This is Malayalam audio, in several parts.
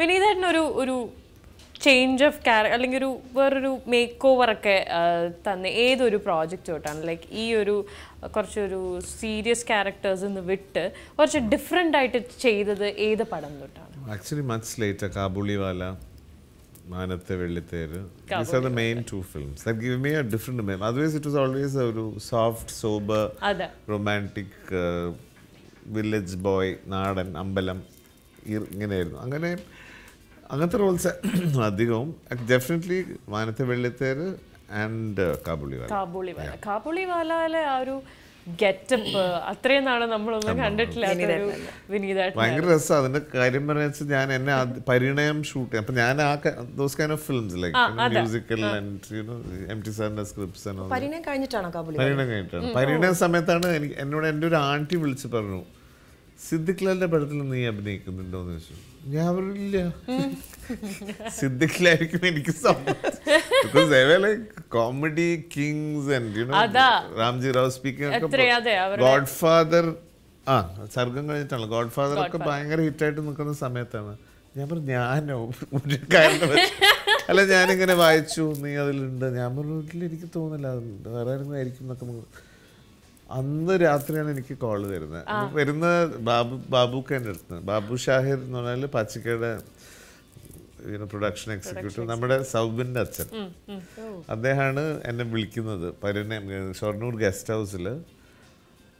വിനീതേട്ടൻ ഒരു ഒരു ചേഞ്ച് ഓഫ് ക്യാരക്ടർ അല്ലെങ്കിൽ ഒരു വേറൊരു മേക്ക് ഓവറൊക്കെ തന്ന ഏതൊരു പ്രോജക്റ്റ് തൊട്ടാണ് ലൈക്ക് ഈ ഒരു കുറച്ചൊരു സീരിയസ് ക്യാരക്ടേഴ്സ് നിന്ന് വിട്ട് കുറച്ച് ഡിഫറെൻ്റ് ആയിട്ട് ചെയ്തത് ഏത് പടം തൊട്ടാണ് actually much late Kabuliwala Manathe Vellitheru these are the main two films that give me a different main otherwise it was always ഒരു soft sober romantic village boy നാടൻ അമ്പലം ഇങ്ങനെയായിരുന്നു അങ്ങനെ അങ്ങനത്തെ റോൾസ് അധികവും ഡെഫിനറ്റ്ലി വാനത്തെ വെള്ളിത്തേര് ആൻഡ് കാബൂളിവാല കാബൂളിവാല കാബൂളിവാലയിലെ ആ ഒരു ഗെറ്റപ്പ് അത്രയും നാളെ നമ്മളൊന്നും കണ്ടിട്ടില്ല ഭയങ്കര രസം അതിന്റെ കാര്യം പറഞ്ഞ ഞാൻ എന്നെ പരിണയം ഷൂട്ട് അപ്പൊ ഞാൻ ആ those kind of films like musical and Parinayam കഴിഞ്ഞിട്ടാണ് പരിണയം സമയത്താണ് എന്നോട് എൻ്റെ ഒരു ആന്റി വിളിച്ച് പറഞ്ഞു സിദ്ദിഖ്ലാലിന്റെ പടത്തിൽ നീ അഭിനയിക്കുന്നുണ്ടോ എന്ന് ചോദിച്ചു ഞാൻ പറഞ്ഞില്ല സിദ്ദിഖ്ലായിരിക്കും എനിക്ക് comedy kings and Ramji Rao speaking godfather ആ സർഗം കഴിഞ്ഞിട്ടാണ് ഗോഡ് ഫാദർ ഒക്കെ ഭയങ്കര ഹിറ്റായിട്ട് നിൽക്കുന്ന സമയത്താണ് ഞാൻ പറഞ്ഞു ഞാനോ ഒരു കാരണം അല്ല ഞാനിങ്ങനെ വായിച്ചു നീ അതിലുണ്ട് ഞാൻ പറഞ്ഞു എനിക്ക് തോന്നില്ല വേറെ ആയിരുന്നു ആയിരിക്കും എന്നൊക്കെ അന്ന് രാത്രിയാണ് എനിക്ക് കോൾ തരുന്നത് വരുന്ന ബാബു ബാബുക്ക് എൻ്റെ അടുത്ത് ബാബു ഷാഹിർ എന്ന് പറഞ്ഞാൽ പാച്ചിക്കയുടെ പ്രൊഡക്ഷൻ എക്സിക്യൂട്ടീവ് നമ്മുടെ സൗബിൻ്റെ അച്ഛൻ അദ്ദേഹമാണ് എന്നെ വിളിക്കുന്നത് പരുനെ ഷൊർണൂർ ഗസ്റ്റ് ഹൗസിൽ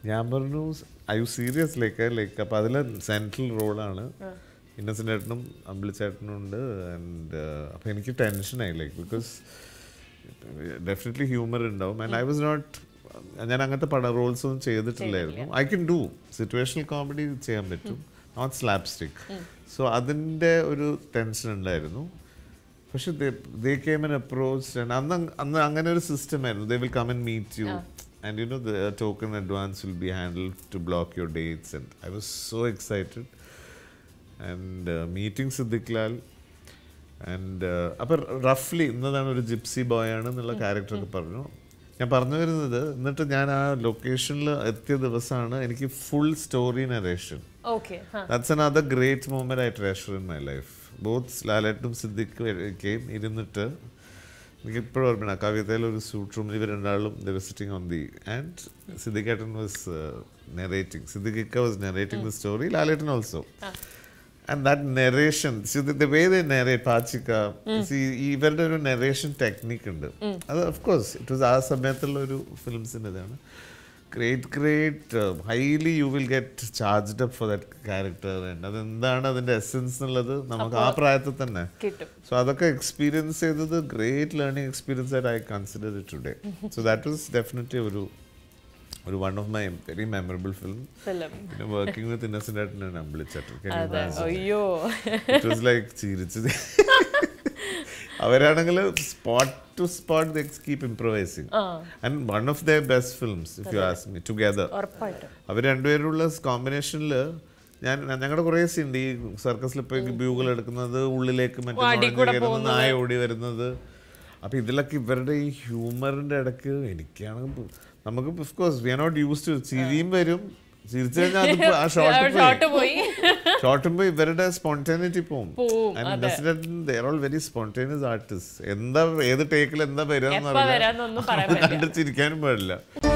ഞാൻ പറഞ്ഞു I you serious like like അപ്പോൾ അതിൽ സെൻട്രൽ റോളാണ് ഇന്നസെൻ്റ് ചേട്ടനും അമ്പിളിച്ചേട്ടനും ഉണ്ട് ആൻഡ് അപ്പോൾ എനിക്ക് ടെൻഷനായി ലൈക്ക് ബിക്കോസ് ഡെഫിനറ്റ്ലി ഹ്യൂമർ ഉണ്ടാവും ആൻഡ് ഐ വാസ് നോട്ട് ഞാൻ അങ്ങനത്തെ പട റോൾസൊന്നും ചെയ്തിട്ടില്ലായിരുന്നു I can do situational comedy ചെയ്യാൻ പറ്റും നോട്ട് സ്ലാബ് സ്റ്റിക് സോ അതിൻ്റെ ഒരു ടെൻഷൻ ഉണ്ടായിരുന്നു പക്ഷേ ദേ കെയിം എൻ അപ്രോച്ച് അന്ന് അന്ന് അങ്ങനെ ഒരു സിസ്റ്റം ആയിരുന്നു they will come and meet you and you know the token advance will be handle to block your dates and I was so excited and meeting സിദ്ദിഖ്ലാൽ ആൻഡ് അപ്പം റഫ്ലി ഇന്നതാണ് ഒരു ജിപ്സി ബോയ് ആണ് എന്നുള്ള ക്യാരക്ടറൊക്കെ പറഞ്ഞു ഞാൻ പറഞ്ഞു വരുന്നത് എന്നിട്ട് ഞാൻ ആ ലൊക്കേഷനിൽ എത്തിയ ദിവസമാണ് എനിക്ക് full story narration that's another great moment I ration in my life both ലാലേട്ടും സിദ്ദിഖും ഇരുന്നിട്ട് എനിക്ക് ഇപ്പോഴും ഓർമ്മയാണ് കവിതയിൽ ഒരു സൂട്ട് റൂമിൽ ഇവർ രണ്ടാളും the visiting on the and സിദ്ദിഖേട്ടൻ വാസ് നെറേറ്റിംഗ് uh, സിദ്ദിഖിക്ക വാസ് നെറേറ്റിംഗ് ദ സ്റ്റോറി ലാലേട്ടൻ also and that narration see the way പാച്ചിക്ക ഇവരുടെ ഒരു നെറേഷൻ ടെക്നിക് ഉണ്ട് mm. അത് ഓഫ് കോഴ്സ് ഇറ്റ് വാസ് ആ സമയത്തുള്ള ഒരു ഫിലിംസിൻ്റെ ഇതാണ് great great highly you will get charged up for that character and അതെന്താണ് അതിൻ്റെ എസെൻസ് എന്നുള്ളത് നമുക്ക് ആ പ്രായത്തിൽ തന്നെ സോ അതൊക്കെ എക്സ്പീരിയൻസ് ചെയ്തത് ഗ്രേറ്റ് ലേണിംഗ് എക്സ്പീരിയൻസ് ആയിട്ട് I consider it today so that was definitely ഒരു ഒരു one of my very memorable film പിന്നെ വർക്കിംഗ് വിത്ത് ഇന്നസെന്റ് ആയിട്ടാണ് വിളിച്ചിട്ട് ലൈക്ക് ചിരിച്ചത് അവരാണെങ്കിൽ spot to spot the keep improvising and one of the best films if you ask me together അവർ രണ്ടുപേരുള്ള കോമ്പിനേഷനിൽ ഞാൻ ഞങ്ങളുടെ കുറേ സീൻ ഈ സർക്കസിൽ ഇപ്പോൾ ബ്യൂഗിൾ എടുക്കുന്നത് ഉള്ളിലേക്ക് മറ്റേ നായ ഓടി വരുന്നത് അപ്പോൾ ഇതിലൊക്കെ ഇവരുടെ ഈ ഹ്യൂമറിൻ്റെ ഇടയ്ക്ക് എനിക്കാണെങ്കിൽ നമുക്ക് of we are not used to ചിരിയും വരും ചിരിച്ചു കഴിഞ്ഞാൽ ഷോർട്ട് ഷോർട്ട് പോയി ഷോട്ടും പോയി ഇവരുടെ സ്പോണ്ടേനിറ്റി പോകും ഓൾ വെരി സ്പോണ്ടേനിയസ് ആർട്ടിസ്റ്റ് എന്താ ഏത് ടേക്കിൽ എന്താ വരാന്ന് പറഞ്ഞാൽ പാടില്ല